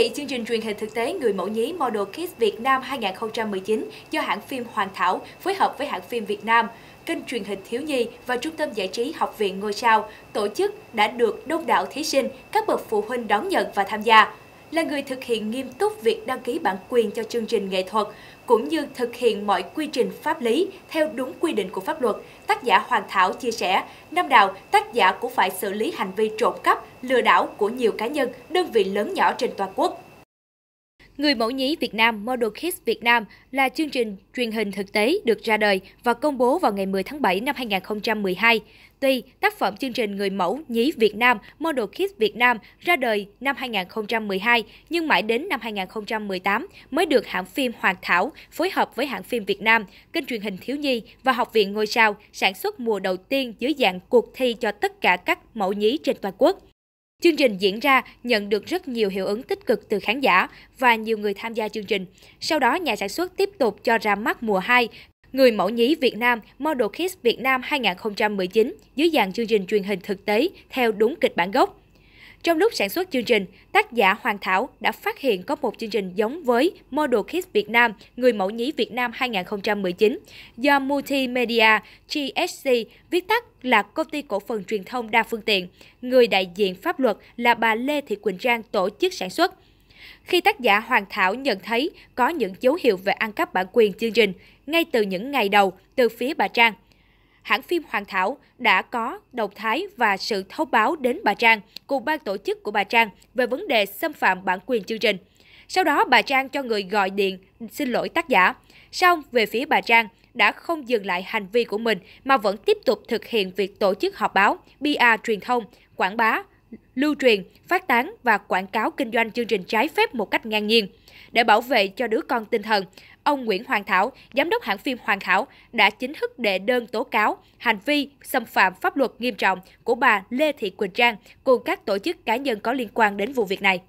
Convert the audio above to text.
vị, chương trình truyền hình thực tế Người mẫu nhí Model Kids Việt Nam 2019 do hãng phim Hoàng Thảo phối hợp với hãng phim Việt Nam, kênh truyền hình thiếu nhi và trung tâm giải trí Học viện Ngôi Sao tổ chức đã được đông đảo thí sinh, các bậc phụ huynh đón nhận và tham gia là người thực hiện nghiêm túc việc đăng ký bản quyền cho chương trình nghệ thuật, cũng như thực hiện mọi quy trình pháp lý theo đúng quy định của pháp luật, tác giả Hoàng Thảo chia sẻ, năm nào tác giả cũng phải xử lý hành vi trộm cắp, lừa đảo của nhiều cá nhân, đơn vị lớn nhỏ trên toàn quốc. Người mẫu nhí Việt Nam Model Kids Việt Nam là chương trình truyền hình thực tế được ra đời và công bố vào ngày 10 tháng 7 năm 2012. Tuy tác phẩm chương trình Người mẫu nhí Việt Nam Model Kids Việt Nam ra đời năm 2012 nhưng mãi đến năm 2018 mới được hãng phim Hoàng Thảo phối hợp với hãng phim Việt Nam, kênh truyền hình thiếu nhi và Học viện Ngôi sao sản xuất mùa đầu tiên dưới dạng cuộc thi cho tất cả các mẫu nhí trên toàn quốc. Chương trình diễn ra nhận được rất nhiều hiệu ứng tích cực từ khán giả và nhiều người tham gia chương trình. Sau đó, nhà sản xuất tiếp tục cho ra mắt mùa 2 Người mẫu nhí Việt Nam Model Kids Việt Nam 2019 dưới dạng chương trình truyền hình thực tế theo đúng kịch bản gốc. Trong lúc sản xuất chương trình, tác giả Hoàng Thảo đã phát hiện có một chương trình giống với Model Kids Việt Nam, Người mẫu nhí Việt Nam 2019 do Multimedia GSC viết tắt là công ty cổ phần truyền thông đa phương tiện, người đại diện pháp luật là bà Lê Thị Quỳnh Trang tổ chức sản xuất. Khi tác giả Hoàng Thảo nhận thấy có những dấu hiệu về ăn cắp bản quyền chương trình, ngay từ những ngày đầu từ phía bà Trang, hãng phim Hoàng Thảo đã có động thái và sự thông báo đến Bà Trang cùng ban tổ chức của Bà Trang về vấn đề xâm phạm bản quyền chương trình. Sau đó bà Trang cho người gọi điện xin lỗi tác giả. Xong, về phía bà Trang đã không dừng lại hành vi của mình mà vẫn tiếp tục thực hiện việc tổ chức họp báo, PR truyền thông, quảng bá, lưu truyền, phát tán và quảng cáo kinh doanh chương trình trái phép một cách ngang nhiên. Để bảo vệ cho đứa con tinh thần, ông Nguyễn Hoàng Thảo, giám đốc hãng phim Hoàng Thảo, đã chính thức đệ đơn tố cáo hành vi xâm phạm pháp luật nghiêm trọng của bà Lê Thị Quỳnh Trang cùng các tổ chức cá nhân có liên quan đến vụ việc này.